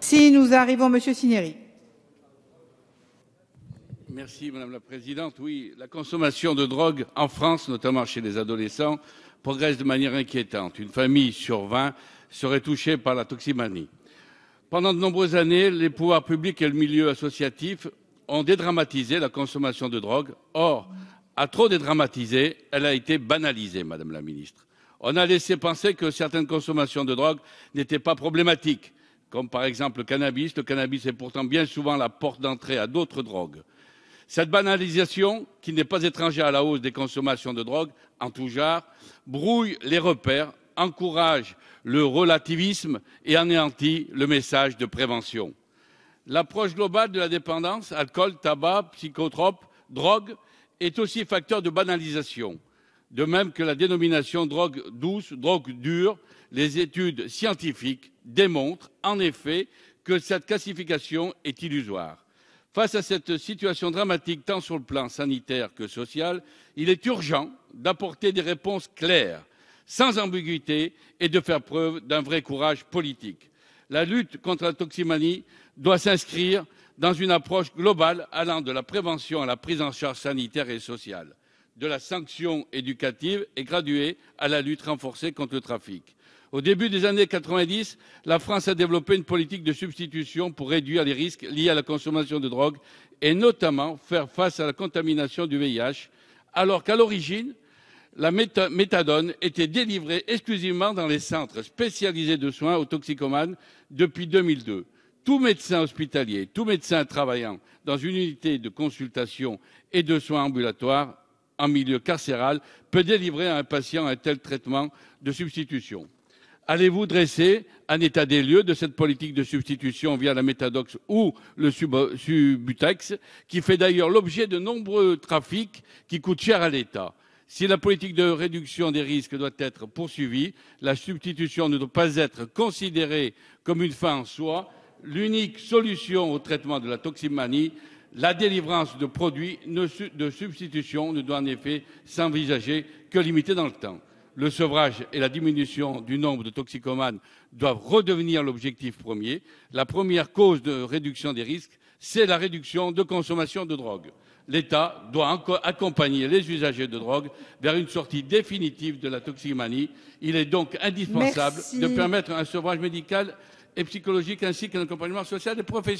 Si nous arrivons, Monsieur Cinieri. Merci madame la présidente. Oui, la consommation de drogue en France, notamment chez les adolescents, progresse de manière inquiétante. Une famille sur 20 serait touchée par la toximanie. Pendant de nombreuses années, les pouvoirs publics et le milieu associatif ont dédramatisé la consommation de drogue. Or, à trop dédramatiser, elle a été banalisée, Madame la Ministre. On a laissé penser que certaines consommations de drogue n'étaient pas problématiques, comme par exemple le cannabis. Le cannabis est pourtant bien souvent la porte d'entrée à d'autres drogues. Cette banalisation, qui n'est pas étrangère à la hausse des consommations de drogue en tout genre, brouille les repères, encourage le relativisme et anéantit le message de prévention. L'approche globale de la dépendance, alcool, tabac, psychotropes, drogue, est aussi facteur de banalisation de même que la dénomination drogue douce, drogue dure. Les études scientifiques démontrent en effet que cette classification est illusoire. Face à cette situation dramatique, tant sur le plan sanitaire que social, il est urgent d'apporter des réponses claires, sans ambiguïté, et de faire preuve d'un vrai courage politique. La lutte contre la toxicomanie doit s'inscrire dans une approche globale allant de la prévention à la prise en charge sanitaire et sociale de la sanction éducative est graduée à la lutte renforcée contre le trafic. Au début des années 90, la France a développé une politique de substitution pour réduire les risques liés à la consommation de drogue et notamment faire face à la contamination du VIH, alors qu'à l'origine, la méthadone était délivrée exclusivement dans les centres spécialisés de soins aux toxicomanes depuis 2002. Tout médecin hospitalier, tout médecin travaillant dans une unité de consultation et de soins ambulatoires en milieu carcéral peut délivrer à un patient un tel traitement de substitution Allez-vous dresser un état des lieux de cette politique de substitution via la métadoxe ou le Subutex, qui fait d'ailleurs l'objet de nombreux trafics qui coûtent cher à l'État Si la politique de réduction des risques doit être poursuivie, la substitution ne doit pas être considérée comme une fin en soi. L'unique solution au traitement de la toxicomanie la délivrance de produits de substitution ne doit en effet s'envisager que limitée dans le temps. Le sevrage et la diminution du nombre de toxicomanes doivent redevenir l'objectif premier. La première cause de réduction des risques, c'est la réduction de consommation de drogue. L'État doit accompagner les usagers de drogue vers une sortie définitive de la toxicomanie. Il est donc indispensable de permettre un sevrage médical et psychologique ainsi qu'un accompagnement social et professionnel.